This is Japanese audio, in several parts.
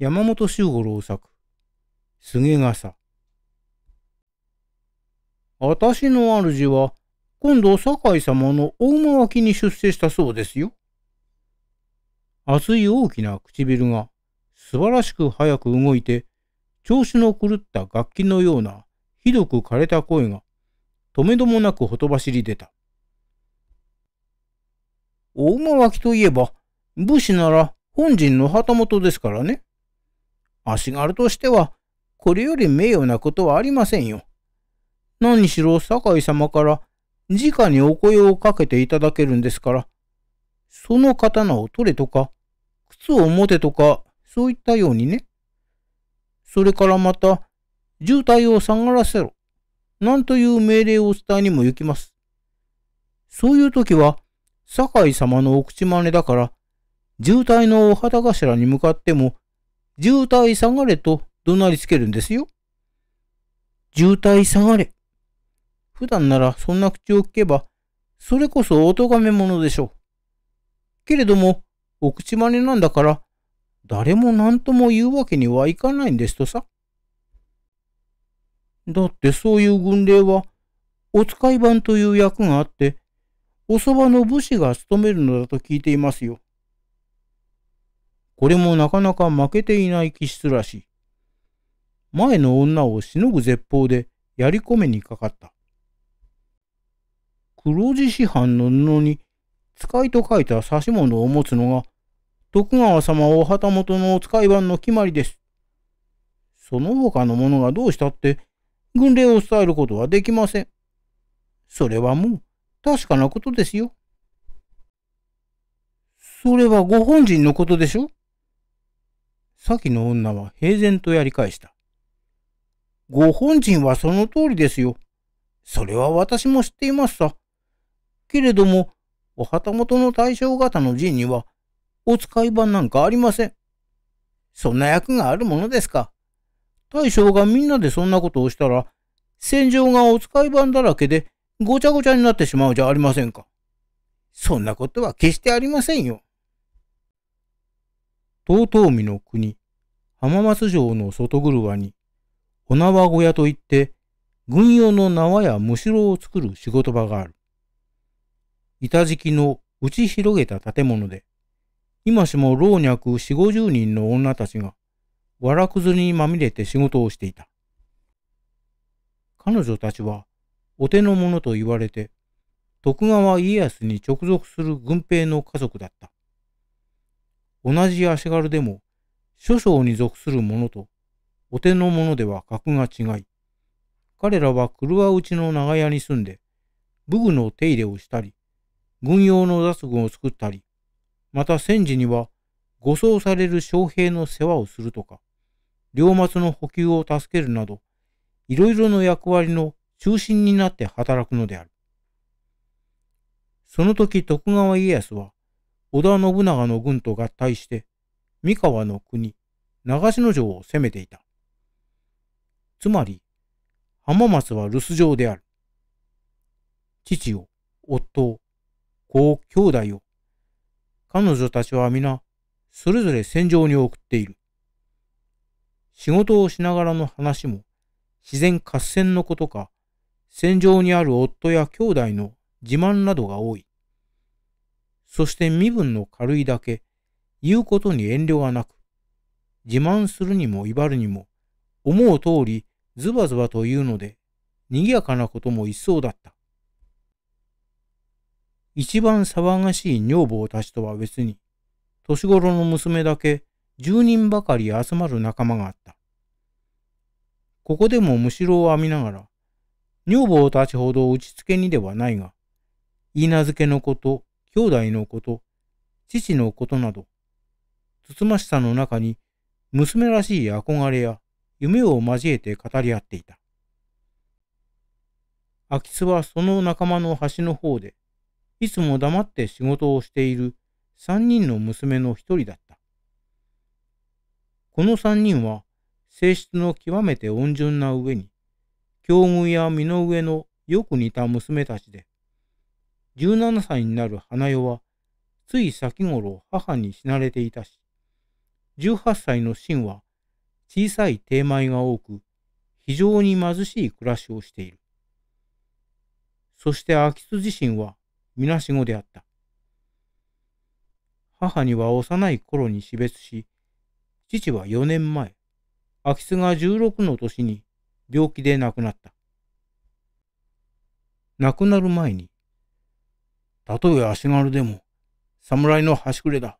山本周五郎作、菅笠。私の主は、今度酒井様の大馬脇に出世したそうですよ。厚い大きな唇が素晴らしく早く動いて、調子の狂った楽器のようなひどく枯れた声が、とめどもなくほとばしり出た。大間脇といえば、武士なら本陣の旗本ですからね。足軽としては、これより名誉なことはありませんよ。何しろ酒井様から直にお声をかけていただけるんですから、その刀を取れとか、靴を持てとか、そういったようにね。それからまた、渋滞を下がらせろ。なんという命令を伝えにも行きます。そういう時は、酒井様のお口真似だから、渋滞のお旗頭に向かっても、渋滞下がれと怒鳴りつけるんですよ。渋滞下がれ。普段ならそんな口を聞けば、それこそお咎め者でしょう。けれども、お口真似なんだから、誰も何とも言うわけにはいかないんですとさ。だってそういう軍令は、お使い番という役があって、おそばの武士が務めるのだと聞いていますよ。これもなかなか負けていない気質らしい。前の女をしのぐ絶望でやり込めにかかった。黒地師範の布に使いと書いた指物を持つのが徳川様お旗本のお使い番の決まりです。その他の者がどうしたって軍令を伝えることはできません。それはもう確かなことですよ。それはご本人のことでしょ先の女は平然とやり返した。ご本人はその通りですよ。それは私も知っていますさ。けれども、お旗本の大将方の陣には、お使い版なんかありません。そんな役があるものですか。大将がみんなでそんなことをしたら、戦場がお使い版だらけで、ごちゃごちゃになってしまうじゃありませんか。そんなことは決してありませんよ。遠江の国、浜松城の外車に、お縄小屋といって、軍用の縄やむしろを作る仕事場がある。板敷きの打ち広げた建物で、今しも老若四五十人の女たちが、わらくずにまみれて仕事をしていた。彼女たちは、お手の者と言われて、徳川家康に直属する軍兵の家族だった。同じ足軽でも、諸将に属する者と、お手の者では格が違い、彼らは車うちの長屋に住んで、武具の手入れをしたり、軍用の雑具を作ったり、また戦時には護送される将兵の世話をするとか、両末の補給を助けるなど、いろいろの役割の中心になって働くのである。その時徳川家康は織田信長の軍と合体して三河の国、長篠城を攻めていた。つまり、浜松は留守城である。父を、夫を、子を、兄弟を、彼女たちは皆、それぞれ戦場に送っている。仕事をしながらの話も、自然合戦のことか、戦場にある夫や兄弟の自慢などが多い。そして身分の軽いだけ、言うことに遠慮はなく、自慢するにも威張るにも、思う通りズバズバと言うので、賑やかなことも一層だった。一番騒がしい女房たちとは別に、年頃の娘だけ10人ばかり集まる仲間があった。ここでもむしろを編みながら、女房たちほど打ちつけにではないが、言い名付けのこと、兄弟のこと、父のことなど、つつましさの中に、娘らしい憧れや夢を交えて語り合っていた。空き巣はその仲間の端の方で、いつも黙って仕事をしている三人の娘の一人だった。この三人は、性質の極めて温順な上に、境遇や身の上のよく似た娘たちで、17歳になる花代は、つい先頃母に死なれていたし、18歳のシンは小さい低米が多く非常に貧しい暮らしをしている。そして秋津自身はみなしごであった。母には幼い頃に死別し、父は4年前、秋津が16の年に病気で亡くなった。亡くなる前に、たとえ足軽でも侍の端くれだ。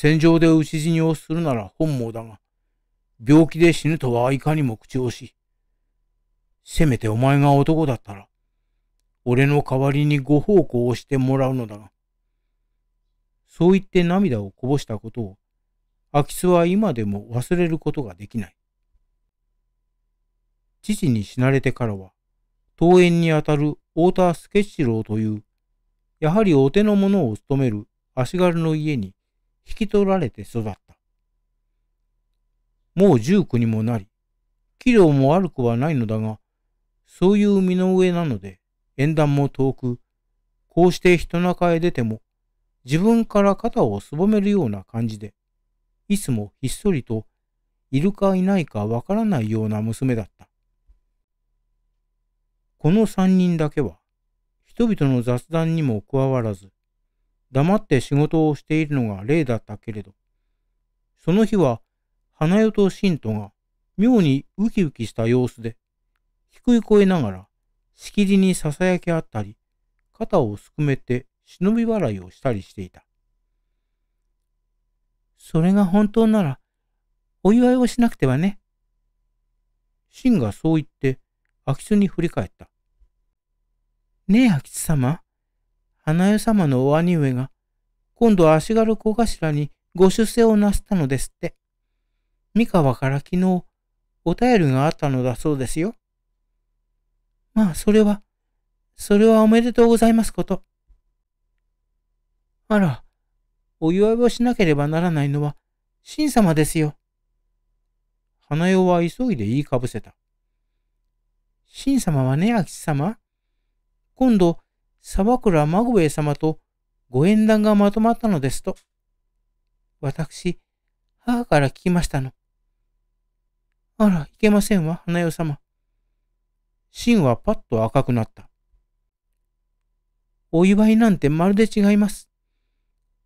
戦場で討ち死にをするなら本望だが、病気で死ぬとはいかにも口をしせめてお前が男だったら、俺の代わりにご奉公をしてもらうのだが。そう言って涙をこぼしたことを、空き巣は今でも忘れることができない。父に死なれてからは、登園にあたる太田助四郎という、やはりお手の者を務める足軽の家に引き取られて育った。もう十九にもなり、器量も悪くはないのだが、そういう身の上なので、縁談も遠く、こうして人中へ出ても、自分から肩をすぼめるような感じで、いつもひっそりと、いるかいないかわからないような娘だった。この三人だけは、人々の雑談にも加わらず、黙って仕事をしているのが例だったけれど、その日は花代と信徒が妙にウキウキした様子で、低い声ながらしきりに囁きあったり、肩をすくめて忍び笑いをしたりしていた。それが本当なら、お祝いをしなくてはね。信がそう言って、空き巣に振り返った。ねえ、空き巣様。花代様のお兄上が、今度は足軽小頭にご出世をなすったのですって。三河から昨日、お便りがあったのだそうですよ。まあ、それは、それはおめでとうございますこと。あら、お祝いをしなければならないのは、神様ですよ。花代は急いで言いかぶせた。神様はね、秋様。今度、沢倉ウェイ様とご縁談がまとまったのですと、私、母から聞きましたの。あら、いけませんわ、花代様。芯はパッと赤くなった。お祝いなんてまるで違います。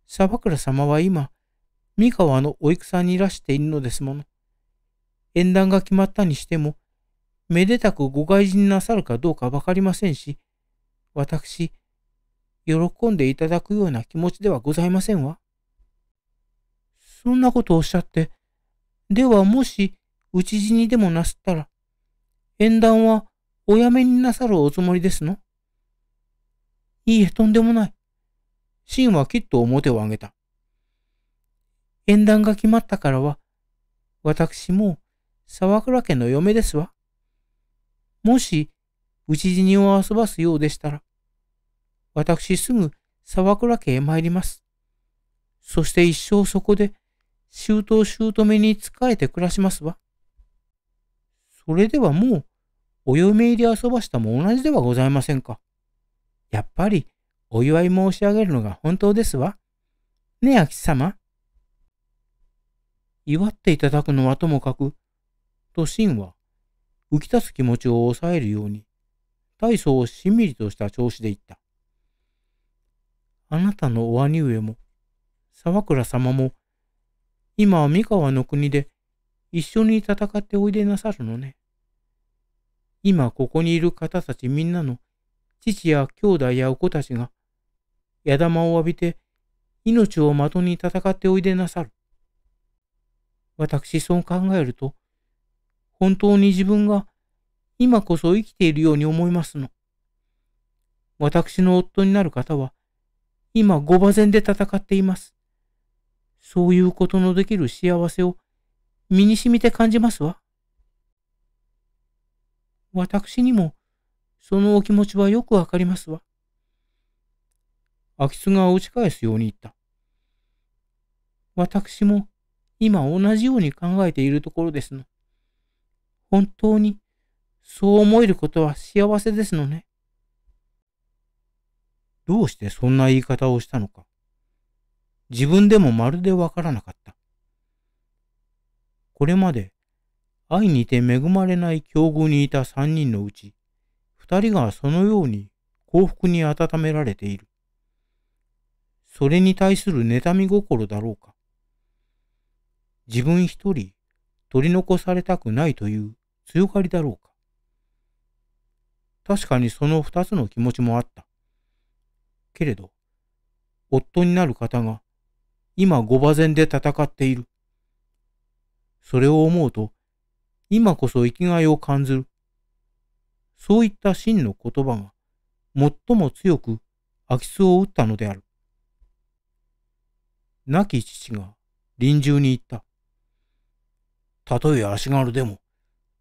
沢倉様は今、三河のお戦にいらしているのですもの。縁談が決まったにしても、めでたくご外人なさるかどうかわかりませんし、私、喜んでいただくような気持ちではございませんわ。そんなことをおっしゃって、ではもし、討ち死にでもなすったら、縁談はおやめになさるおつもりですのいいえ、とんでもない。シンはきっと表を上げた。縁談が決まったからは、私も沢倉家の嫁ですわ。もし、討ち死にを遊ばすようでしたら、私すぐ沢倉家へ参ります。そして一生そこで、周到姑に仕えて暮らしますわ。それではもう、お嫁入り遊ばしたも同じではございませんか。やっぱり、お祝い申し上げるのが本当ですわ。ねえ、秋様。祝っていただくのはともかく、とシは、浮き立つ気持ちを抑えるように、大層をしんみりとした調子で言った。あなたのお兄上も、沢倉様も、今は三河の国で一緒に戦っておいでなさるのね。今ここにいる方たちみんなの父や兄弟やお子たちが、矢玉を浴びて命を的に戦っておいでなさる。私そう考えると、本当に自分が今こそ生きているように思いますの。私の夫になる方は、今ご馬前で戦っています。そういうことのできる幸せを身に染みて感じますわ。私にも、そのお気持ちはよくわかりますわ。空き巣が打ち返すように言った。私も今同じように考えているところですの。本当にそう思えることは幸せですのね。どうしてそんな言い方をしたのか。自分でもまるでわからなかった。これまで愛にて恵まれない境遇にいた三人のうち、二人がそのように幸福に温められている。それに対する妬み心だろうか。自分一人取り残されたくないという強がりだろうか。確かにその二つの気持ちもあった。けれど、夫になる方が、今五馬前で戦っている。それを思うと、今こそ生きがいを感じる。そういった真の言葉が、最も強く空き巣を打ったのである。亡き父が臨終に言った。たとえ足軽でも、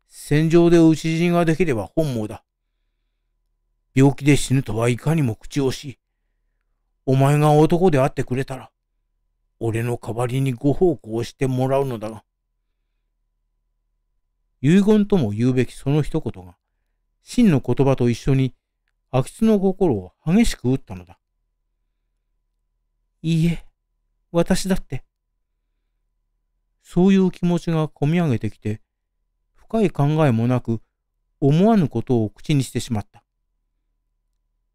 戦場で討ち死にができれば本望だ。病気で死ぬとはいかにも口をし、お前が男であってくれたら、俺の代わりにご奉公してもらうのだが。遺言とも言うべきその一言が、真の言葉と一緒に、秋津の心を激しく打ったのだ。いいえ、私だって。そういう気持ちがこみ上げてきて、深い考えもなく、思わぬことを口にしてしまった。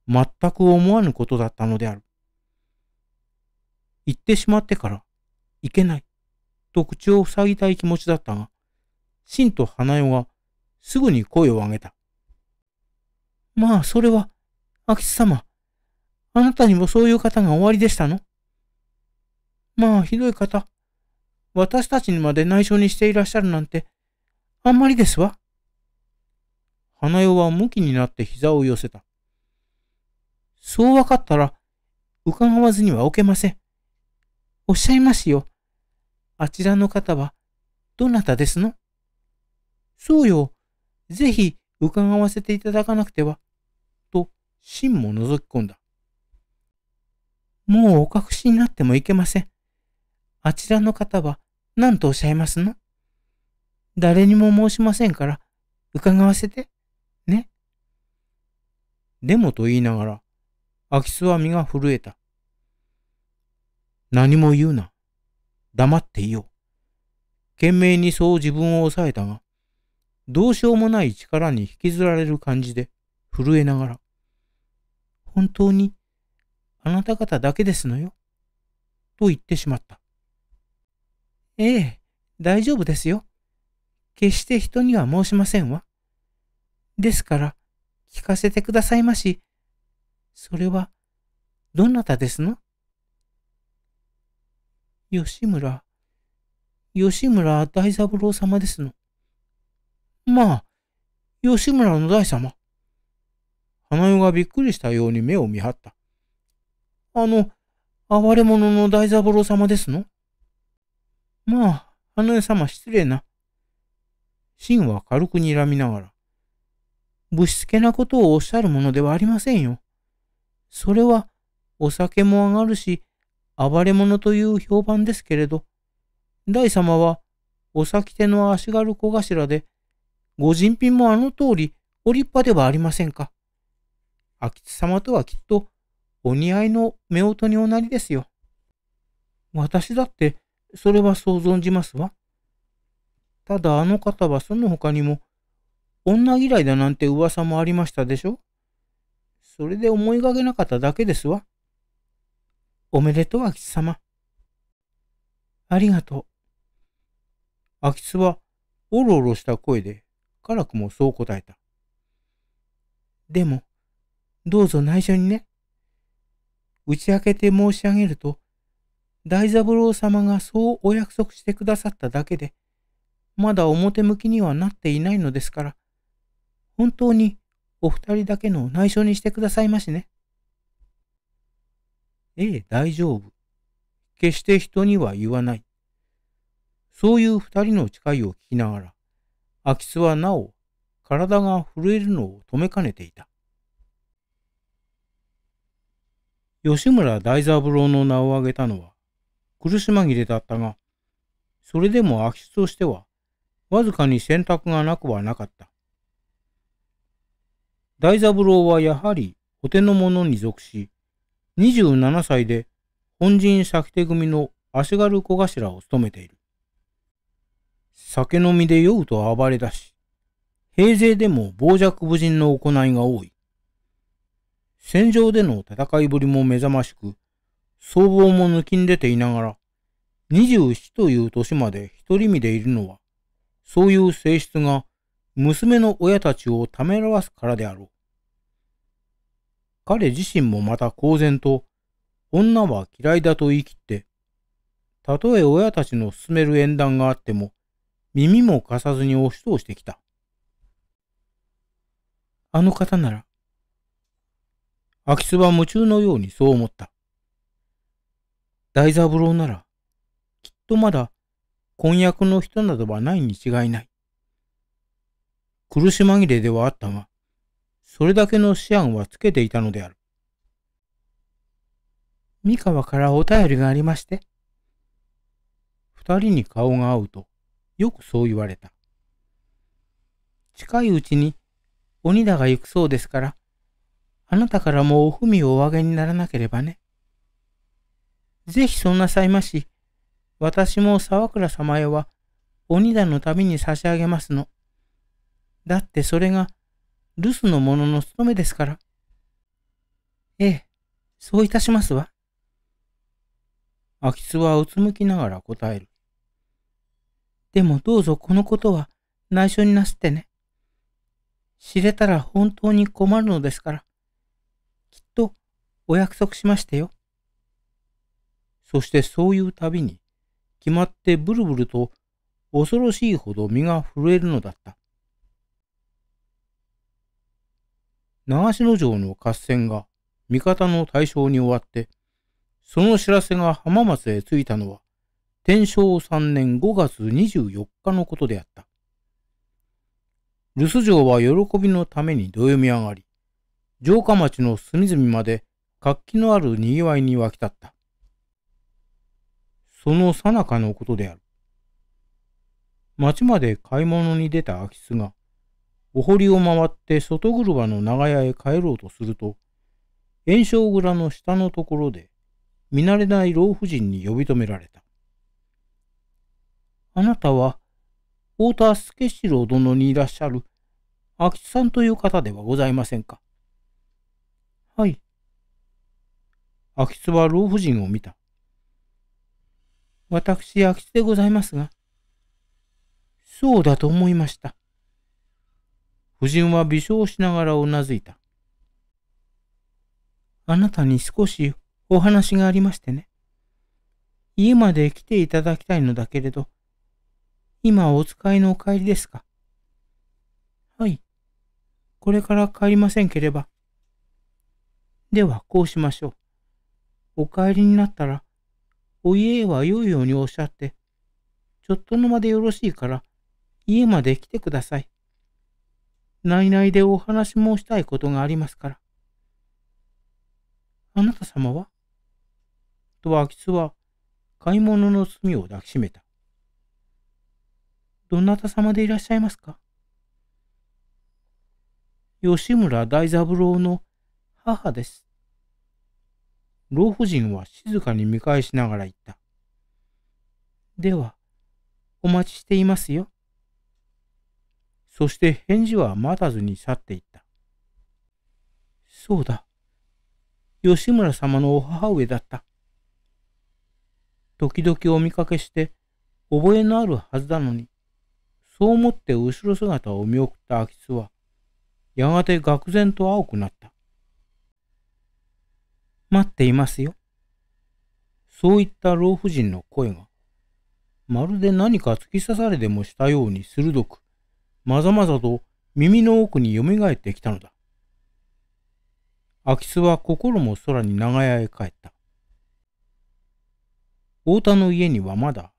全く思わぬことだったのである。行ってしまってから、いけない、と口を塞ぎたい気持ちだったが、真と花代がすぐに声を上げた。まあ、それは、秋津様、あなたにもそういう方がおありでしたのまあ、ひどい方。私たちにまで内緒にしていらっしゃるなんて、あんまりですわ。花代は向きになって膝を寄せた。そうわかったら、伺わずにはおけません。おっしゃいますよ。あちらの方は、どなたですのそうよ。ぜひ、伺わせていただかなくては。と、真も覗き込んだ。もうお隠しになってもいけません。あちらの方は、何とおっしゃいますの誰にも申しませんから、伺わせて、ね。でもと言いながら、空き巣は身が震えた。何も言うな。黙っていよう。懸命にそう自分を抑えたが、どうしようもない力に引きずられる感じで震えながら、本当にあなた方だけですのよ。と言ってしまった。ええ、大丈夫ですよ。決して人には申しませんわ。ですから、聞かせてくださいまし。それは、どなたですの吉村、吉村大三郎様ですの。まあ、吉村の大様。花代がびっくりしたように目を見張った。あの、哀れ者の大三郎様ですのまあ、花代様失礼な。真は軽く睨みながら。ぶしつけなことをおっしゃるものではありませんよ。それはお酒も上がるし、暴れ者という評判ですけれど、大様はお先手の足軽小頭で、ご人品もあの通りお立派ではありませんか。秋津様とはきっとお似合いの夫婦におなりですよ。私だってそれはそう存じますわ。ただあの方はその他にも女嫌いだなんて噂もありましたでしょそれで思いがけなかっただけですわ。おめでとう、秋津様。ありがとう。秋津は、おろおろした声で、辛くもそう答えた。でも、どうぞ内緒にね。打ち明けて申し上げると、大三郎様がそうお約束してくださっただけで、まだ表向きにはなっていないのですから、本当にお二人だけの内緒にしてくださいましね。ええ、大丈夫。決して人には言わない。そういう二人の誓いを聞きながら、空き巣はなお体が震えるのを止めかねていた。吉村大三郎の名を挙げたのは苦し紛れだったが、それでも空き巣としてはわずかに選択がなくはなかった。大三郎はやはり小手の者に属し、27歳で本陣先手組の足軽小頭を務めている。酒飲みで酔うと暴れだし、平勢でも傍若無人の行いが多い。戦場での戦いぶりも目覚ましく、僧帽も抜きん出ていながら、27という年まで独り身でいるのは、そういう性質が娘の親たちをためらわすからであろう。彼自身もまた公然と、女は嫌いだと言い切って、たとえ親たちの進める縁談があっても、耳も貸さずに押し通してきた。あの方なら、空き巣は夢中のようにそう思った。大三郎なら、きっとまだ婚約の人などはないに違いない。苦し紛れではあったが、それだけの思案はつけていたのである。三河からお便りがありまして。二人に顔が合うと、よくそう言われた。近いうちに鬼田が行くそうですから、あなたからもお文をおあげにならなければね。ぜひそんなさいまし、私も沢倉様へは鬼田のために差し上げますの。だってそれが留守の者の務めですから。ええ、そういたしますわ。空き巣はうつむきながら答える。でもどうぞこのことは内緒になすってね。知れたら本当に困るのですから、きっとお約束しましてよ。そしてそういうたびに、決まってブルブルと恐ろしいほど身が震えるのだった。長篠城の合戦が味方の大勝に終わって、その知らせが浜松へ着いたのは、天正三年5月24日のことであった。留守城は喜びのためにどよみ上がり、城下町の隅々まで活気のある賑わいに沸き立った。その最中のことである。町まで買い物に出た空き巣が、お堀を回って外車の長屋へ帰ろうとすると、炎章蔵の下のところで、見慣れない老婦人に呼び止められた。あなたは、太田助四郎殿にいらっしゃる、き津さんという方ではございませんか。はい。空き巣は老婦人を見た。私、空き巣でございますが。そうだと思いました。夫人は微笑しながらうなずいた。あなたに少しお話がありましてね。家まで来ていただきたいのだけれど、今お使いのお帰りですかはい。これから帰りませんければ。では、こうしましょう。お帰りになったら、お家へは良いようにおっしゃって、ちょっとの間でよろしいから、家まで来てください。内々でお話申したいことがありますから。あなた様はと空き巣は買い物の罪を抱きしめた。どなた様でいらっしゃいますか吉村大三郎の母です。老婦人は静かに見返しながら言った。では、お待ちしていますよ。そして返事は待たずに去っていった。そうだ。吉村様のお母上だった。時々お見かけして、覚えのあるはずなのに、そう思って後ろ姿を見送った空き巣は、やがて愕然と青くなった。待っていますよ。そういった老婦人の声が、まるで何か突き刺されでもしたように鋭く、まざまざと耳の奥に蘇ってきたのだ。空き巣は心も空に長屋へ帰った。太田の家にはまだ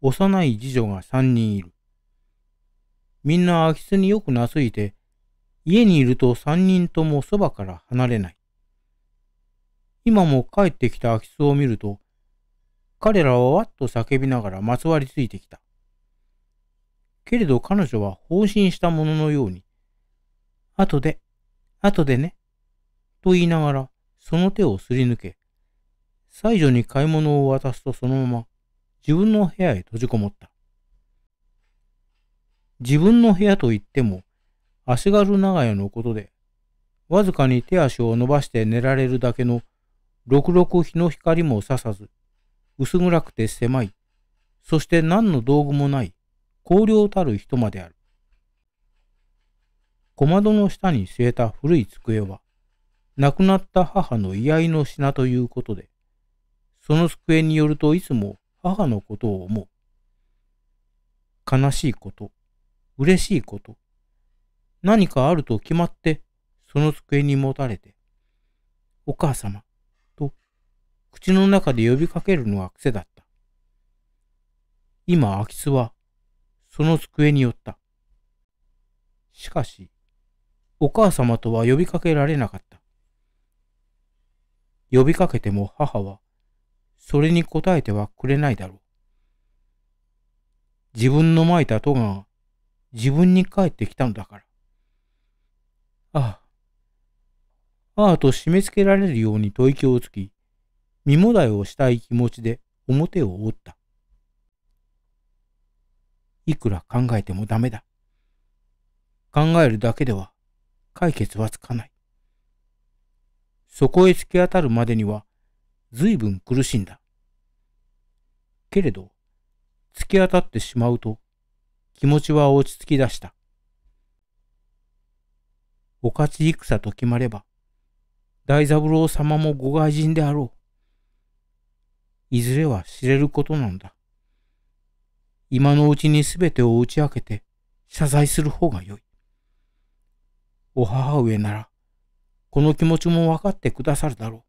幼い次女が三人いる。みんな空き巣によくなすいて、家にいると三人ともそばから離れない。今も帰ってきた空き巣を見ると、彼らはわっと叫びながらまつわりついてきた。けれど彼女は放心したもののように、後で、後でね、と言いながらその手をすり抜け、最女に買い物を渡すとそのまま自分の部屋へ閉じこもった。自分の部屋といっても、足軽長屋のことで、わずかに手足を伸ばして寝られるだけの、ろくろく日の光もささず、薄暗くて狭い、そして何の道具もない、荒涼たる人まである。小窓の下に据えた古い机は、亡くなった母の居合の品ということで、その机によるといつも母のことを思う。悲しいこと、嬉しいこと、何かあると決まって、その机に持たれて、お母様、と、口の中で呼びかけるのが癖だった。今、空き巣は、その机に寄った。しかし、お母様とは呼びかけられなかった。呼びかけても母は、それに答えてはくれないだろう。自分のまいた戸が自分に返ってきたのだから。ああ、ああと締め付けられるように吐息をつき、身もだえをしたい気持ちで表を折った。いくら考えてもダメだ。考えるだけでは解決はつかない。そこへ突き当たるまでには随分苦しんだ。けれど、突き当たってしまうと気持ちは落ち着き出した。お勝ち戦と決まれば、大三郎様もご外人であろう。いずれは知れることなんだ。今のうちに全てを打ち明けて謝罪する方がよい。お母上なら、この気持ちも分かってくださるだろう。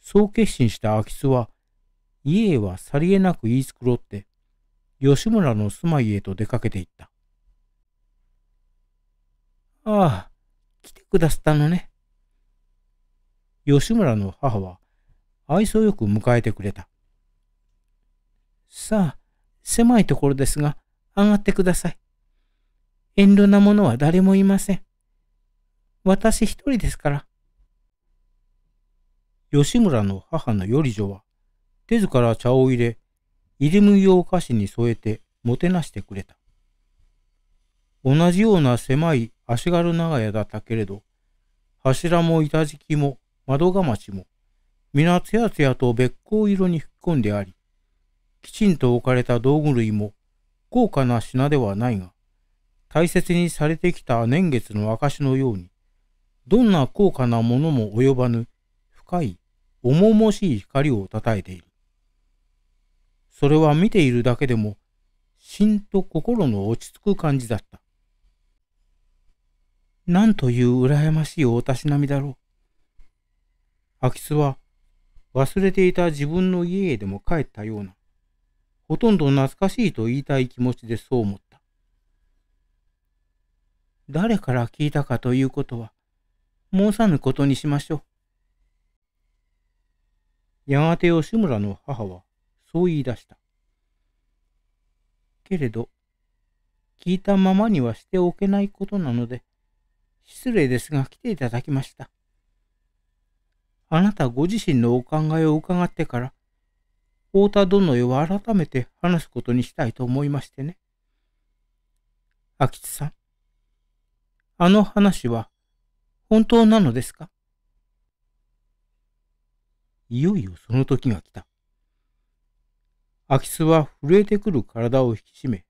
そう決心した空き巣は、家へはさりげなく言い繕って、吉村の住まいへと出かけていった。ああ、来てくださったのね。吉村の母は愛想よく迎えてくれた。さあ、狭いところですが、上がってください。遠慮な者は誰もいません。私一人ですから。吉村の母の頼女は、手ずから茶を入れ、入れ麦をお菓子に添えて、もてなしてくれた。同じような狭い足軽長屋だったけれど、柱も板敷きも窓がまちも、皆つやつやとべっ色に吹き込んであり、きちんと置かれた道具類も高価な品ではないが、大切にされてきた年月の証のように、どんな高価なものも及ばぬ深い重々しい光をたたえている。それは見ているだけでも、しんと心の落ち着く感じだった。なんという羨ましいおたしなみだろう。空き巣は忘れていた自分の家へでも帰ったような。ほとんど懐かしいと言いたい気持ちでそう思った。誰から聞いたかということは、申さぬことにしましょう。やがて吉村の母は、そう言い出した。けれど、聞いたままにはしておけないことなので、失礼ですが来ていただきました。あなたご自身のお考えを伺ってから、太田殿へは改めて話すことにしたいと思いましてね。秋津さん、あの話は本当なのですかいよいよその時が来た。空き巣は震えてくる体を引き締め、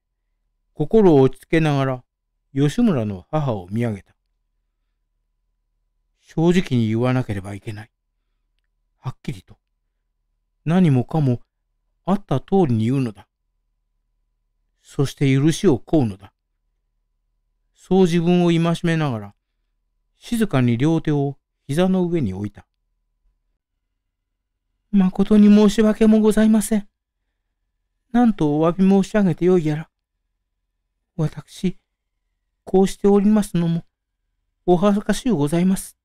心を落ち着けながら吉村の母を見上げた。正直に言わなければいけない。はっきりと。何もかもあった通りに言うのだ。そして許しを請うのだ。そう自分を戒めながら、静かに両手を膝の上に置いた。誠に申し訳もございません。なんとお詫び申し上げてよいやら。私、こうしておりますのも、お恥ずかしゅうございます。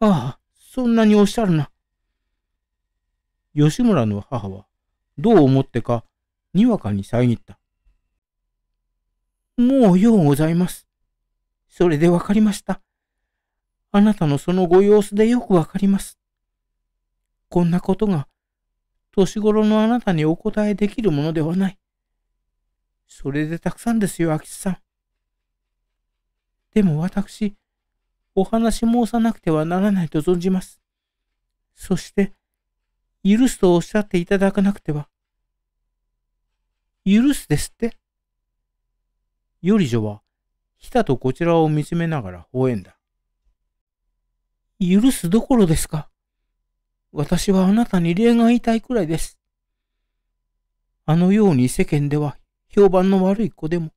ああ、そんなにおっしゃるな。吉村の母は、どう思ってか、にわかに遮った。もうようございます。それでわかりました。あなたのそのご様子でよくわかります。こんなことが、年頃のあなたにお答えできるものではない。それでたくさんですよ、秋津さん。でも私、お話申さなくてはならないと存じます。そして、許すとおっしゃっていただかなくては。許すですって。より女は、ひたとこちらを見つめながら吠えんだ。許すどころですか。私はあなたに礼が言いたいくらいです。あのように世間では評判の悪い子でも、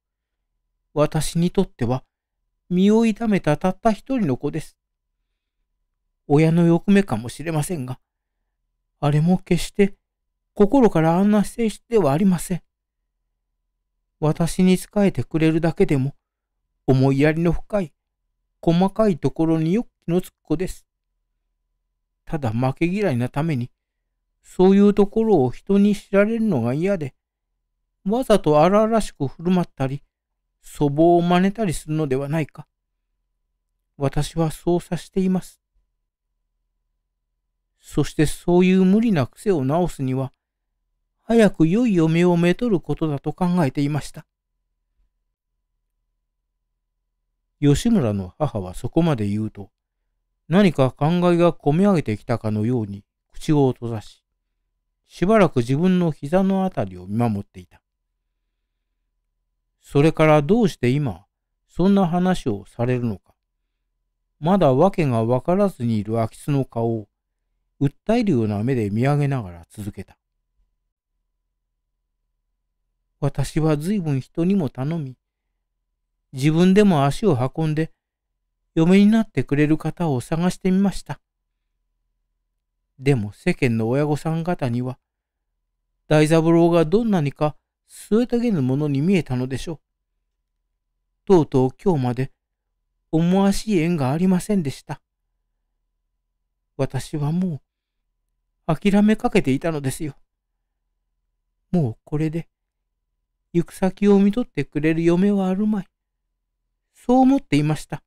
私にとっては身を痛めたたった一人の子です。親の欲目かもしれませんが、あれも決して心からあんな性質ではありません。私に仕えてくれるだけでも、思いやりの深い、細かいところによく気のつく子です。ただ負け嫌いなために、そういうところを人に知られるのが嫌で、わざと荒々しく振る舞ったり、粗暴を真似たりするのではないか。私はそうさしています。そしてそういう無理な癖を直すには、早く良い嫁をめとることだと考えていました。吉村の母はそこまで言うと、何か考えがこみ上げてきたかのように口を閉ざし、しばらく自分の膝のあたりを見守っていた。それからどうして今、そんな話をされるのか。まだ訳がわからずにいる空き巣の顔を、訴えるような目で見上げながら続けた。私は随分人にも頼み、自分でも足を運んで、嫁になってくれる方を探してみました。でも世間の親御さん方には、大三郎がどんなにかえたげぬものに見えたのでしょう。とうとう今日まで思わしい縁がありませんでした。私はもう、諦めかけていたのですよ。もうこれで、行く先を見とってくれる嫁はあるまい。そう思っていました。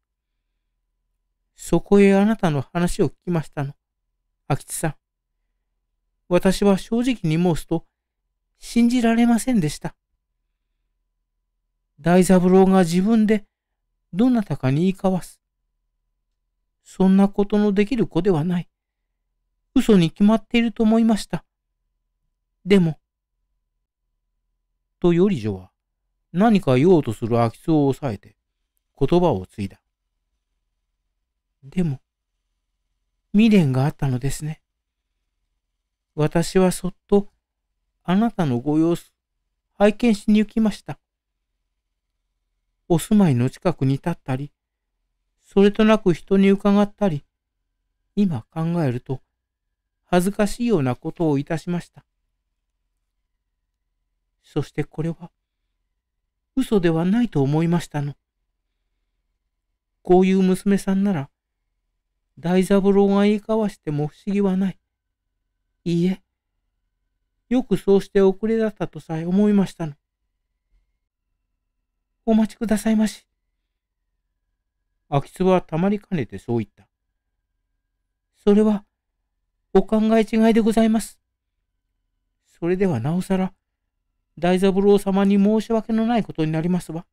そこへあなたの話を聞きましたの。秋智さん。私は正直に申すと、信じられませんでした。大三郎が自分で、どなたかに言い交わす。そんなことのできる子ではない。嘘に決まっていると思いました。でも、とより女は何か言おうとする空き巣を抑えて言葉を継いだ。でも、未練があったのですね。私はそっとあなたのご様子、拝見しに行きました。お住まいの近くに立ったり、それとなく人に伺ったり、今考えると、恥ずかしいようなことをいたしました。そしてこれは、嘘ではないと思いましたの。こういう娘さんなら、大三郎が言い交わしても不思議はない。いいえ、よくそうして遅れだったとさえ思いましたの。お待ちくださいまし。空き巣はたまりかねてそう言った。それは、お考え違いでございます。それではなおさら、大三郎様に申し訳のないことになりますわ。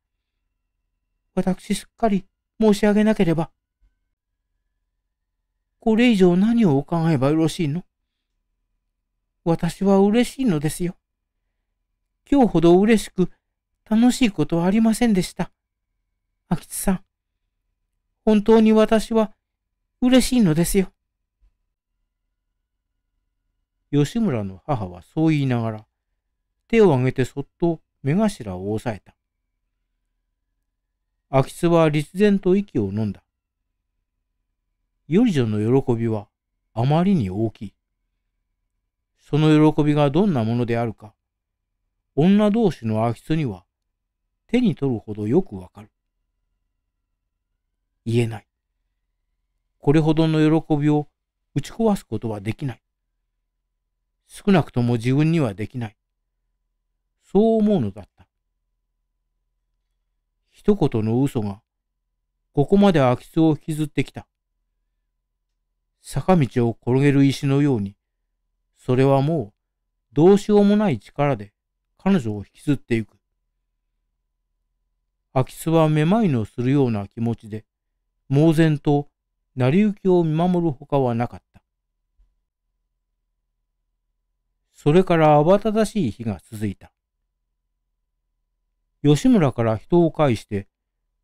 私すっかり申し上げなければ。これ以上何をお考えばよろしいの私は嬉しいのですよ。今日ほど嬉しく楽しいことはありませんでした。秋津さん。本当に私は嬉しいのですよ。吉村の母はそう言いながら、手を挙げてそっと目頭を押さえた。空き巣は立然と息を飲んだ。より女の喜びはあまりに大きい。その喜びがどんなものであるか、女同士の空き巣には手に取るほどよくわかる。言えない。これほどの喜びを打ち壊すことはできない。少なくとも自分にはできない。そう思うのだった。一言の嘘が、ここまで空き巣を引きずってきた。坂道を転げる石のように、それはもうどうしようもない力で彼女を引きずっていく。空き巣はめまいのするような気持ちで、猛然と成り行きを見守るほかはなかった。それから慌ただしい日が続いた。吉村から人を介して、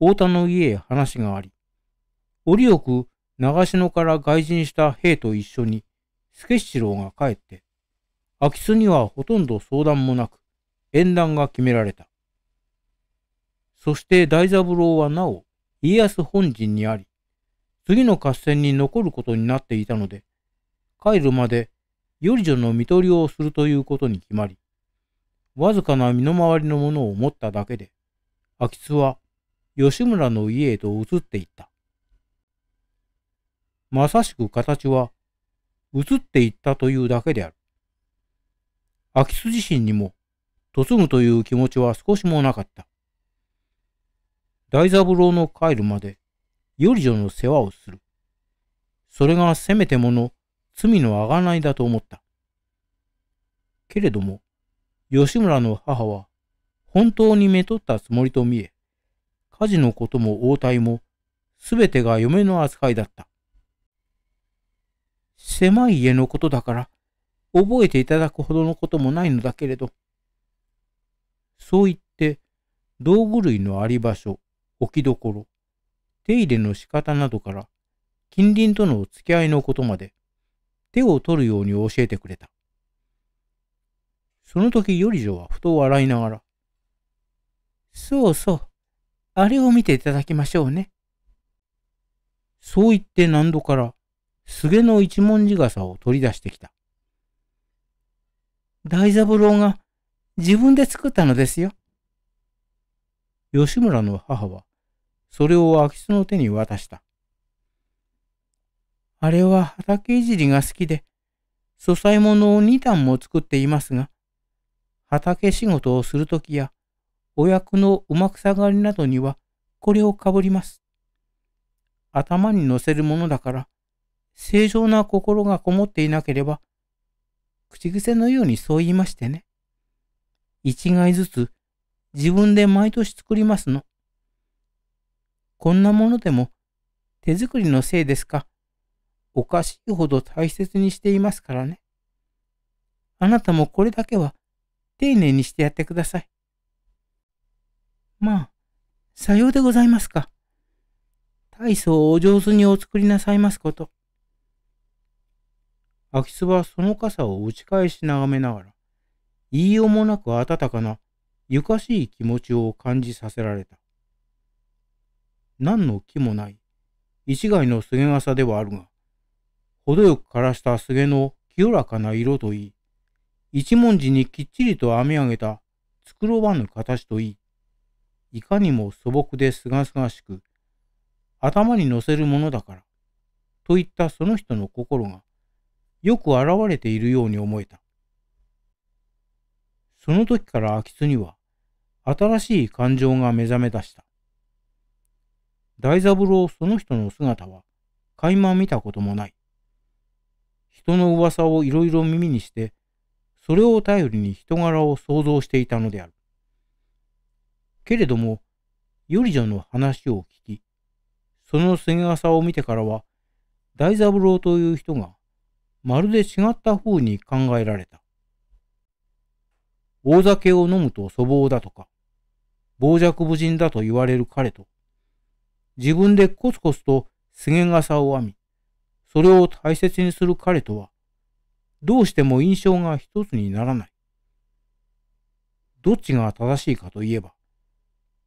太田の家へ話があり、折よく長篠から外陣した兵と一緒に、助七郎が帰って、空き巣にはほとんど相談もなく、縁談が決められた。そして大三郎はなお家康本陣にあり、次の合戦に残ることになっていたので、帰るまで頼女の見取りをするということに決まり、わずかな身の回りのものを持っただけで、空き巣は吉村の家へと移っていった。まさしく形は、移っていったというだけである。空き巣自身にも、嫁ぐという気持ちは少しもなかった。大三郎の帰るまで、頼女の世話をする。それがせめてもの罪のあがないだと思った。けれども、吉村の母は本当にめとったつもりと見え、家事のことも応対も、すべてが嫁の扱いだった。狭い家のことだから、覚えていただくほどのこともないのだけれど。そう言って、道具類のあり場所、置きどころ、手入れの仕方などから、近隣との付き合いのことまで、手を取るように教えてくれた。その時、より女はふと笑いながら、そうそう、あれを見ていただきましょうね。そう言って何度から、菅の一文字傘を取り出してきた。大三郎が自分で作ったのですよ。吉村の母は、それを空き巣の手に渡した。あれは畑いじりが好きで、素材物を2段も作っていますが、畑仕事をするときや、お役のうまくがりなどには、これをかぶります。頭に乗せるものだから、正常な心がこもっていなければ、口癖のようにそう言いましてね。一概ずつ自分で毎年作りますの。こんなものでも手作りのせいですか、おかしいほど大切にしていますからね。あなたもこれだけは丁寧にしてやってください。まあ、さようでございますか。大層お上手にお作りなさいますこと。空き巣はその傘を打ち返し眺めながら、言いようもなく暖かなゆかしい気持ちを感じさせられた。何の木もない、一概の菅笠ではあるが、程よく枯らした菅の清らかな色といい、一文字にきっちりと編み上げた繕わぬ形といい、いかにも素朴ですがすがしく、頭に乗せるものだから、といったその人の心が、よく現れているように思えた。その時から空き巣には新しい感情が目覚めだした。大三郎その人の姿は垣間見たこともない。人の噂をいろいろ耳にして、それを頼りに人柄を想像していたのである。けれども、頼女の話を聞き、その杉笠を見てからは、大三郎という人が、まるで違った風に考えられた。大酒を飲むと粗暴だとか、傍若無人だと言われる彼と、自分でコツコツと菅傘を編み、それを大切にする彼とは、どうしても印象が一つにならない。どっちが正しいかといえば、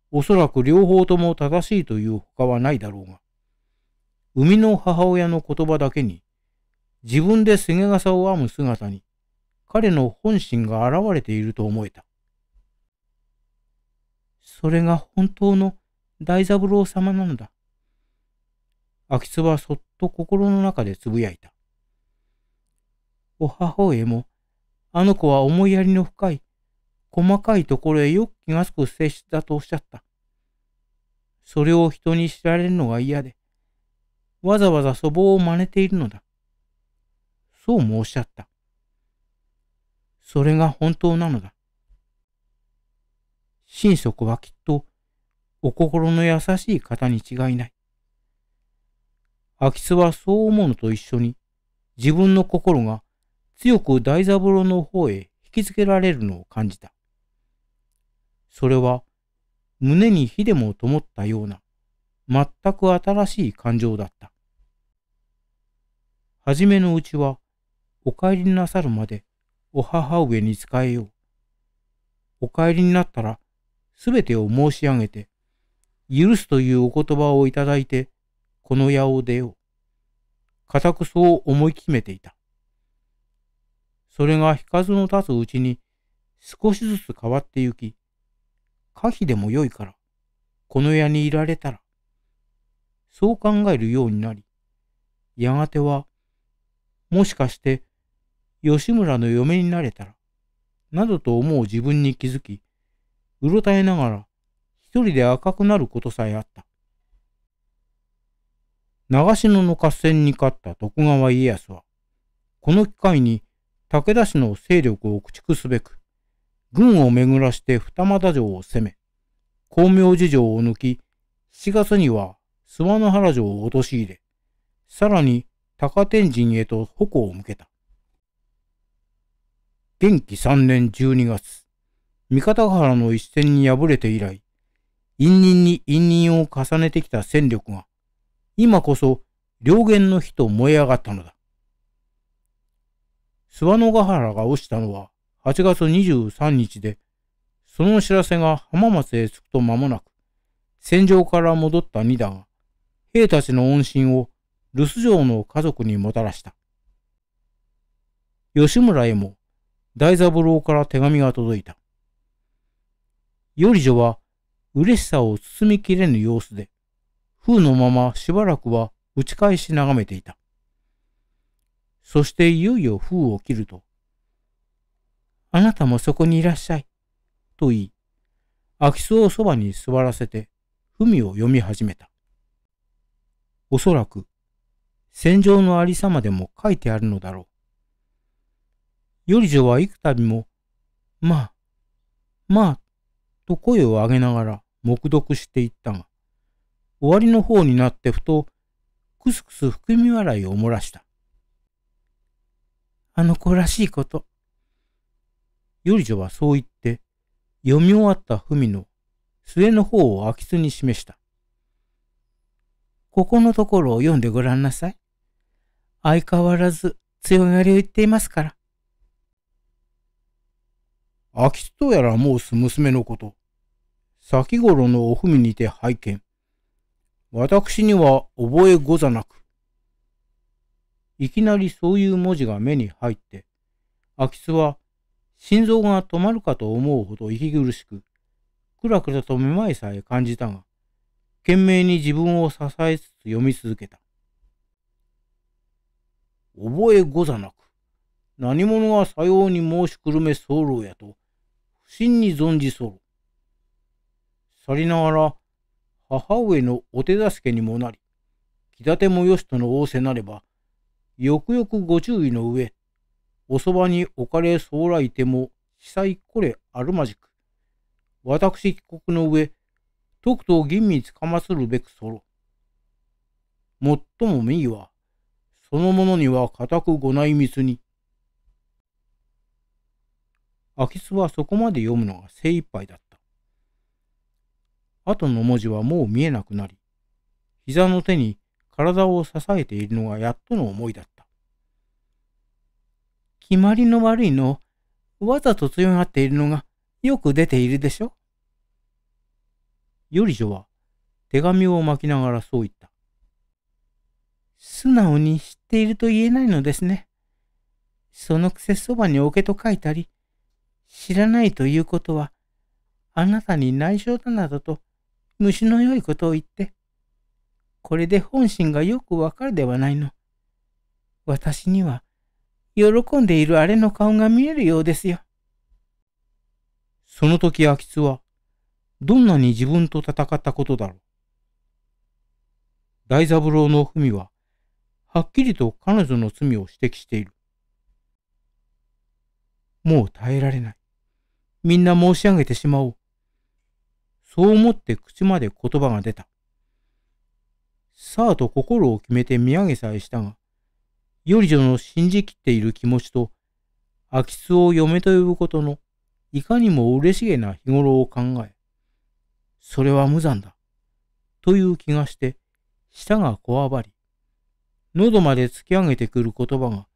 おそらく両方とも正しいという他はないだろうが、生みの母親の言葉だけに、自分で菅傘を編む姿に、彼の本心が現れていると思えた。それが本当の大三郎様なのだ。秋津はそっと心の中でつぶやいた。お母上も、あの子は思いやりの深い、細かいところへよく気がつく性質だとおっしゃった。それを人に知られるのが嫌で、わざわざ粗暴を真似ているのだ。そうもおっしゃった。それが本当なのだ。心底はきっとお心の優しい方に違いない。空き巣はそう思うのと一緒に自分の心が強く大三郎の方へ引きつけられるのを感じた。それは胸に火でも灯ったような全く新しい感情だった。はじめのうちはお帰りなさるまでお母上に仕えよう。お帰りになったら、すべてを申し上げて、許すというお言葉をいただいて、この矢を出よう。固くそう思い決めていた。それが引かずの立つうちに、少しずつ変わってゆき、可否でもよいから、この矢にいられたら、そう考えるようになり、やがては、もしかして吉村の嫁になれたら、などと思う自分に気づき、うろたえながら、一人で赤くなることさえあった。長篠の合戦に勝った徳川家康は、この機会に武田氏の勢力を駆逐すべく、軍を巡らして二俣城を攻め、光明寺城を抜き、7月には諏訪の原城を陥れ、さらに高天神へと矛を向けた。元気3年12月、三方ヶ原の一戦に敗れて以来、因任に因任を重ねてきた戦力が、今こそ両元の火と燃え上がったのだ。諏訪野ヶ原が落ちたのは8月23日で、その知らせが浜松へ着くと間もなく、戦場から戻った二だが、兵たちの恩心を留守城の家族にもたらした。吉村へも大三郎から手紙が届いた。より女は嬉しさを包みきれぬ様子で、風のまましばらくは打ち返し眺めていた。そしていよいよ封を切ると、あなたもそこにいらっしゃい、と言い、空き巣をそばに座らせて、文を読み始めた。おそらく、戦場のありさまでも書いてあるのだろう。よりじょは幾度も、まあ、まあ、と声を上げながら黙読していったが、終わりの方になってふと、くすくす含み笑いを漏らした。あの子らしいこと。よりじょはそう言って、読み終わった文の末の方を空き巣に示した。ここのところを読んでごらんなさい。相変わらず強がりを言っていますから。き巣とやら申す娘のこと、先頃のお文にて拝見。私には覚えござなく。いきなりそういう文字が目に入って、空き巣は心臓が止まるかと思うほど息苦しく、くらくらとめまいさえ感じたが、懸命に自分を支えつつ読み続けた。覚えござなく、何者がさように申しくるめ候やと、真に存じう。去りながら、母上のお手助けにもなり、気立てもよしとの仰せなれば、よくよくご注意の上、おそばにおかれそうらいても、被災これあるまじく。私帰国の上、とくと吟味つかまするべく候。もっとも右は、その者には固くご内密に、空き巣はそこまで読むのが精一杯だった。後の文字はもう見えなくなり、膝の手に体を支えているのがやっとの思いだった。決まりの悪いのをわざと強がっているのがよく出ているでしょより女は手紙を巻きながらそう言った。素直に知っていると言えないのですね。そのくせそばに置けと書いたり、知らないということは、あなたに内緒だなどと、虫の良いことを言って、これで本心がよくわかるではないの。私には、喜んでいるあれの顔が見えるようですよ。その時、秋津は、どんなに自分と戦ったことだろう。大三郎の文は、はっきりと彼女の罪を指摘している。もう耐えられない。みんな申し上げてしまおう。そう思って口まで言葉が出た。さあと心を決めて見上げさえしたが、より女の信じきっている気持ちと、空き巣を嫁と呼ぶことの、いかにも嬉しげな日頃を考え、それは無残だ、という気がして、舌がこわばり、喉まで突き上げてくる言葉が、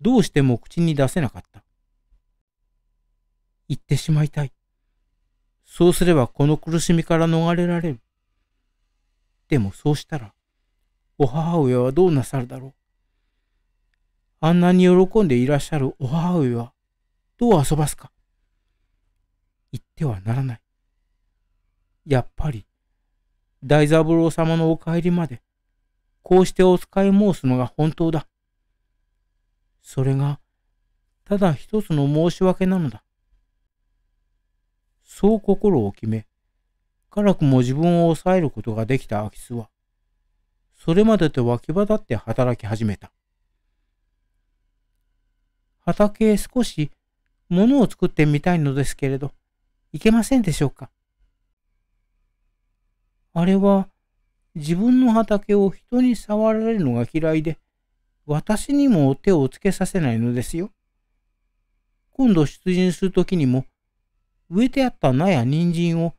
どうしても口に出せなかった。行ってしまいたい。そうすればこの苦しみから逃れられる。でもそうしたら、お母上はどうなさるだろう。あんなに喜んでいらっしゃるお母上は、どう遊ばすか。言ってはならない。やっぱり、大三郎様のお帰りまで、こうしてお使い申すのが本当だ。それが、ただ一つの申し訳なのだ。そう心を決め、辛くも自分を抑えることができた空き巣は、それまでと脇場だって働き始めた。畑へ少し物を作ってみたいのですけれど、いけませんでしょうか。あれは自分の畑を人に触られるのが嫌いで、私にも手をつけさせないのですよ。今度出陣するときにも、植えてあった菜や人参を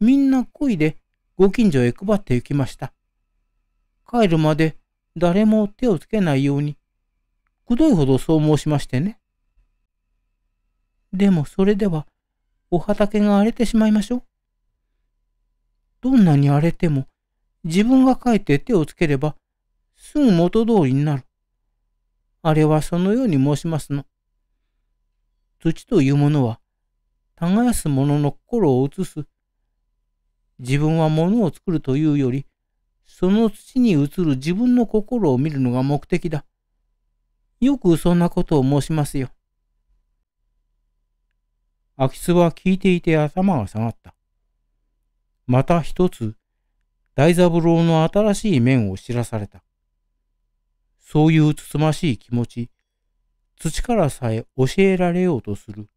みんな恋でご近所へ配って行きました。帰るまで誰も手をつけないように、くどいほどそう申しましてね。でもそれではお畑が荒れてしまいましょう。どんなに荒れても自分が帰って手をつければすぐ元通りになる。あれはそのように申しますの。土というものは耕す者の心を移す。自分は物を作るというより、その土に移る自分の心を見るのが目的だ。よくそんなことを申しますよ。空き巣は聞いていて頭が下がった。また一つ、大三郎の新しい面を知らされた。そういうつつましい気持ち、土からさえ教えられようとする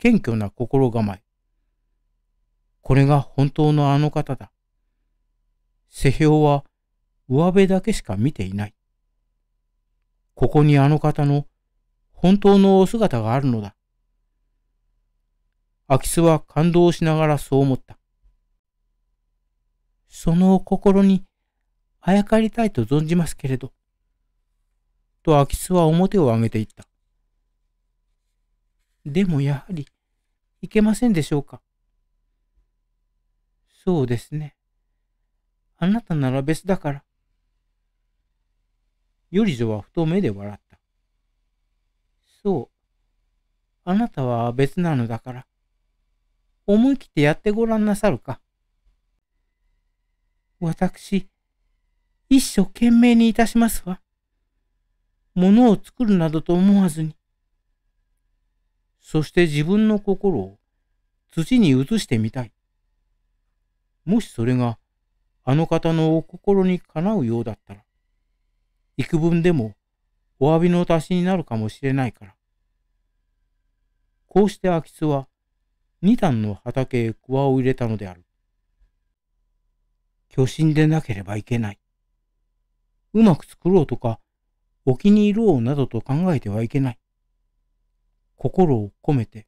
謙虚な心構え。これが本当のあの方だ。世評は上辺だけしか見ていない。ここにあの方の本当のお姿があるのだ。空き巣は感動しながらそう思った。その心にあやかりたいと存じますけれど。と空き巣は表を上げていった。でもやはり、いけませんでしょうか。そうですね。あなたなら別だから。より女は太目で笑った。そう。あなたは別なのだから。思い切ってやってごらんなさるか。私、一生懸命にいたしますわ。物を作るなどと思わずに、そして自分の心を土に移してみたい。もしそれがあの方のお心にかなうようだったら、幾分でもお詫びの足しになるかもしれないから。こうして空き巣は二段の畑へ桑を入れたのである。巨神でなければいけない。うまく作ろうとか、お気に入ろうなどと考えてはいけない。心を込めて、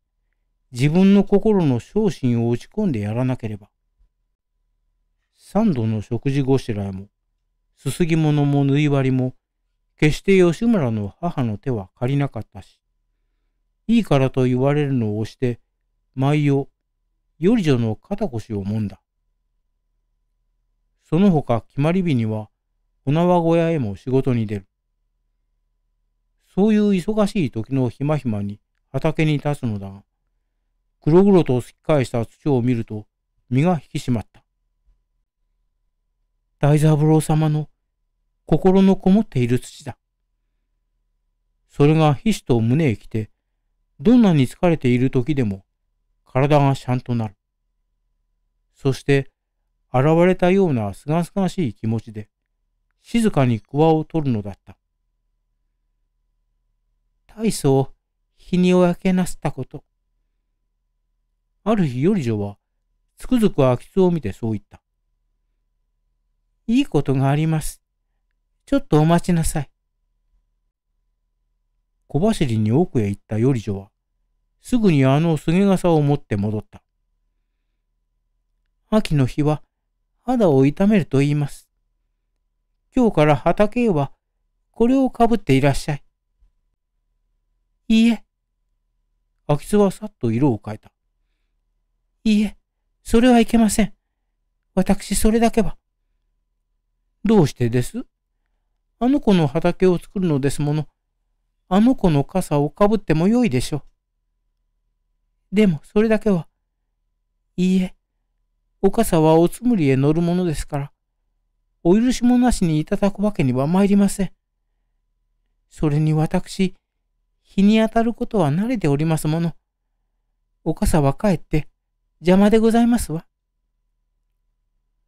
自分の心の昇進を打ち込んでやらなければ。三度の食事ごしらえも、すすぎ物も縫い割りも、決して吉村の母の手は借りなかったし、いいからと言われるのを押して、毎夜、より女の肩腰をもんだ。その他決まり日には、お縄小屋へも仕事に出る。そういう忙しい時のひまひまに、畑に立つのだが、黒々とすき返した土を見ると、身が引き締まった。大三郎様の心のこもっている土だ。それが皮脂と胸へ来て、どんなに疲れている時でも、体がシャンとなる。そして、現れたようなすがすがしい気持ちで、静かに桑を取るのだった。大層、日に焼けなすったこと。ある日、頼女は、つくづく空き巣を見てそう言った。いいことがあります。ちょっとお待ちなさい。小走りに奥へ行った頼女は、すぐにあの杉傘を持って戻った。秋の日は肌を痛めると言います。今日から畑へはこれをかぶっていらっしゃい。いいえ、空き巣はさっと色を変えた。いいえ、それはいけません。私それだけは。どうしてですあの子の畑を作るのですもの。あの子の傘をかぶってもよいでしょう。でもそれだけは。いいえ、お傘はおつむりへ乗るものですから、お許しもなしにいただくわけには参りません。それに私、日に当たることは慣れておりますもの。おんは帰って、邪魔でございますわ。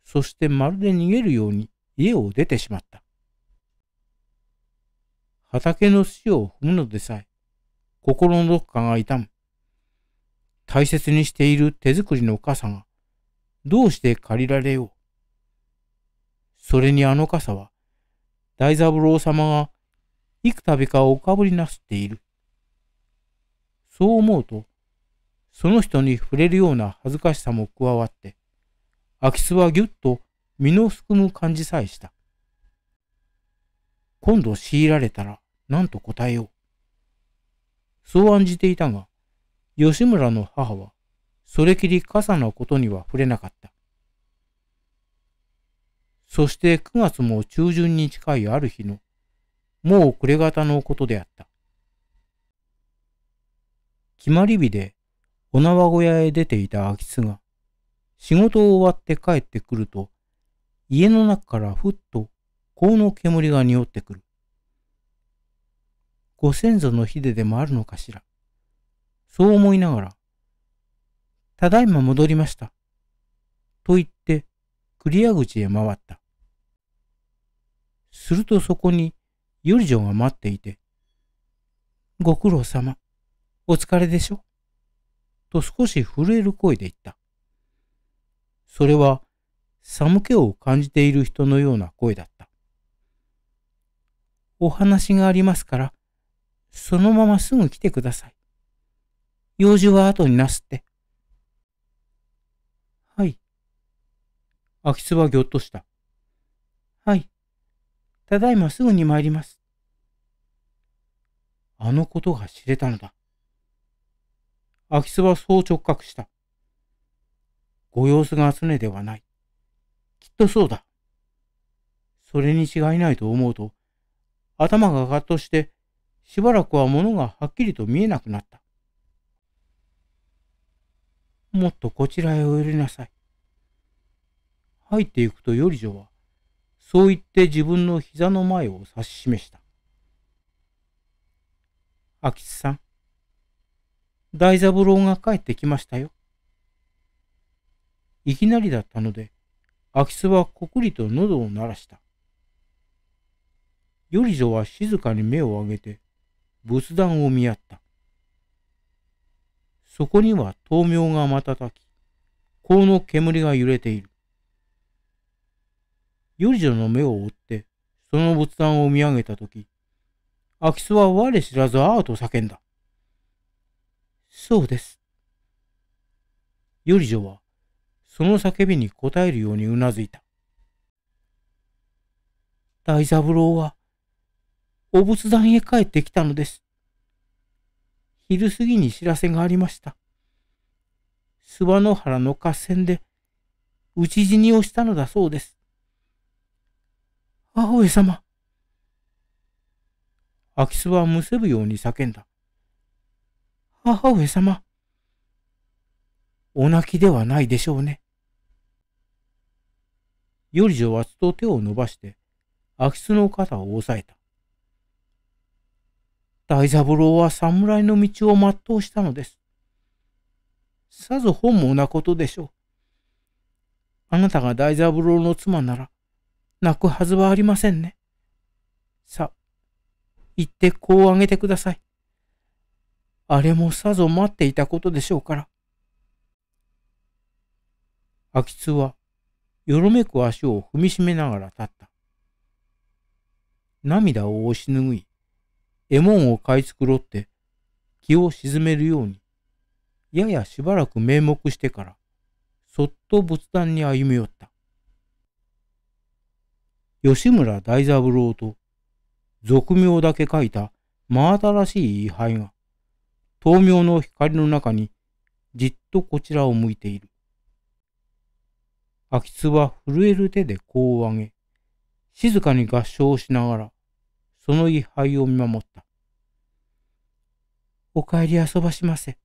そしてまるで逃げるように家を出てしまった。畑の土を踏むのでさえ、心のどこかが痛む。大切にしている手作りの傘が、どうして借りられよう。それにあの傘は、大三郎様が幾度かおかぶりなすっている。そう思うと、その人に触れるような恥ずかしさも加わって、空き巣はぎゅっと身のすくむ感じさえした。今度強いられたら何と答えよう。そう案じていたが、吉村の母は、それきり傘のことには触れなかった。そして9月も中旬に近いある日の、もう暮れ方のことであった。決まり日でお縄小屋へ出ていた空き巣が、仕事を終わって帰ってくると、家の中からふっと甲の煙が匂ってくる。ご先祖の火ででもあるのかしら。そう思いながら、ただいま戻りました。と言って、クリア口へ回った。するとそこに、よりじょが待っていて、ご苦労様。お疲れでしょと少し震える声で言った。それは寒気を感じている人のような声だった。お話がありますから、そのまますぐ来てください。用事は後になすって。はい。空き巣はぎょっとした。はい。ただいますぐに参ります。あのことが知れたのだ。空き巣はそう直覚した。ご様子が常ではない。きっとそうだ。それに違いないと思うと、頭がガッとして、しばらくは物がはっきりと見えなくなった。もっとこちらへお寄りなさい。入っていくと頼女は、そう言って自分の膝の前を指し示した。秋津さん、大三郎が帰ってきましたよ。いきなりだったので、空き巣はこくりと喉を鳴らした。よりぞは静かに目を上げて、仏壇を見合った。そこには灯明が瞬き、香の煙が揺れている。よりぞの目を追って、その仏壇を見上げたとき、空き巣は我知らずああと叫んだ。そうです。より女は、その叫びに答えるようにうなずいた。大三郎は、お仏壇へ帰ってきたのです。昼過ぎに知らせがありました。諏訪野原の合戦で、討ち死にをしたのだそうです。母上様。空き巣はむせぶように叫んだ。母上様。お泣きではないでしょうね。より女はつと手を伸ばして、空き巣の肩を押さえた。大三郎は侍の道を全うしたのです。さぞ本望なことでしょう。あなたが大三郎の妻なら、泣くはずはありませんね。さ、行ってこうあげてください。あれもさぞ待っていたことでしょうから。空き巣は、よろめく足を踏みしめながら立った。涙を押し拭い、獲物を買い繕って、気を沈めるように、ややしばらく名目してから、そっと仏壇に歩み寄った。吉村大三郎と、俗名だけ書いた真新しい位牌が、灯明の光の中にじっとこちらを向いている。空き巣は震える手で甲を上げ、静かに合唱をしながら、その位牌を見守った。お帰り遊ばしませ。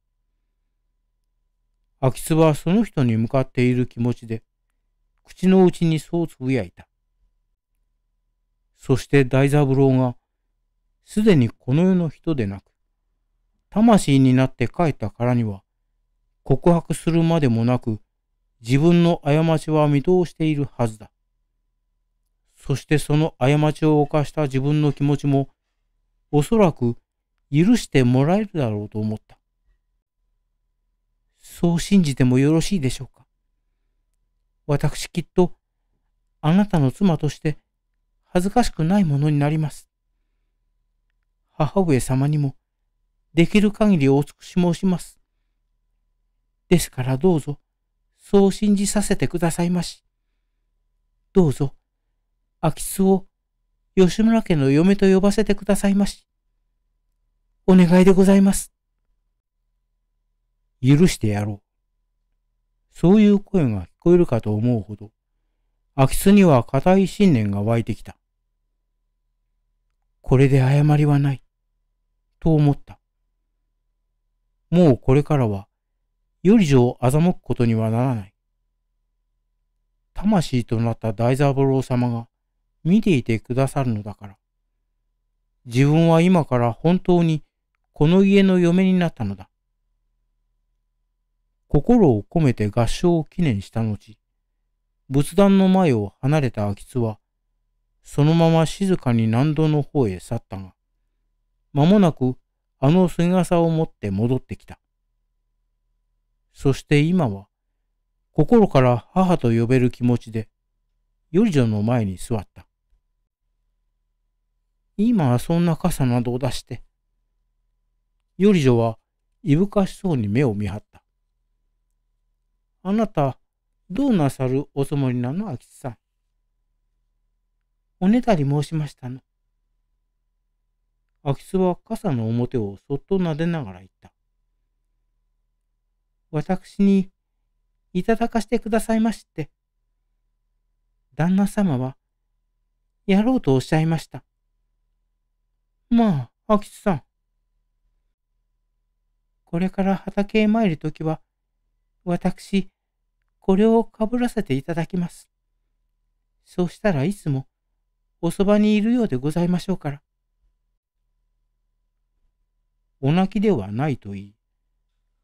空き巣はその人に向かっている気持ちで、口の内にそうつぶやいた。そして大三郎が、すでにこの世の人でなく、魂になって帰ったからには、告白するまでもなく、自分の過ちは見通しているはずだ。そしてその過ちを犯した自分の気持ちも、おそらく許してもらえるだろうと思った。そう信じてもよろしいでしょうか。私きっと、あなたの妻として恥ずかしくないものになります。母上様にも、できる限りお尽くし申します。ですからどうぞ、そう信じさせてくださいまし。どうぞ、秋津を吉村家の嫁と呼ばせてくださいまし。お願いでございます。許してやろう。そういう声が聞こえるかと思うほど、秋津には固い信念が湧いてきた。これで誤りはない、と思った。もうこれからは、より上を欺くことにはならない。魂となった大三郎様が見ていてくださるのだから。自分は今から本当にこの家の嫁になったのだ。心を込めて合唱を記念した後、仏壇の前を離れた秋津は、そのまま静かに南道の方へ去ったが、間もなくあの姿を持って戻ってきた。そして今は、心から母と呼べる気持ちで、より女の前に座った。今はそんな傘などを出して。より女はいぶかしそうに目を見張った。あなた、どうなさるおつもりなの、秋津さん。おねだり申しましたの。空き巣は傘の表をそっと撫でながら言った。私にいただかしてくださいまして。旦那様は、やろうとおっしゃいました。まあ、空き巣さん。これから畑へ参るときは、私、これをかぶらせていただきます。そうしたらいつも、おそばにいるようでございましょうから。お泣きではないと言い、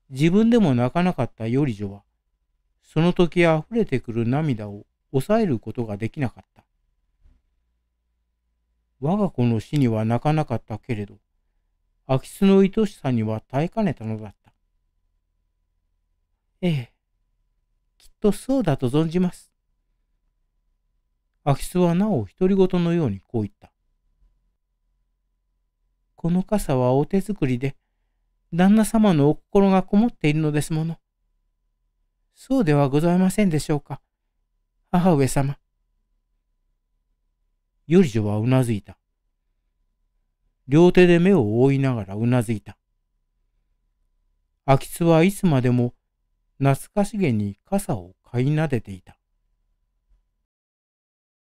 自分でも泣かなかったより女は、その時溢れてくる涙を抑えることができなかった。我が子の死には泣かなかったけれど、空き巣の愛しさには耐えかねたのだった。ええ、きっとそうだと存じます。空き巣はなお独り言のようにこう言った。この傘はお手作りで、旦那様のお心がこもっているのですもの。そうではございませんでしょうか。母上様。よりょはうなずいた。両手で目を覆いながらうなずいた。空き巣はいつまでも懐かしげに傘を飼いなでていた。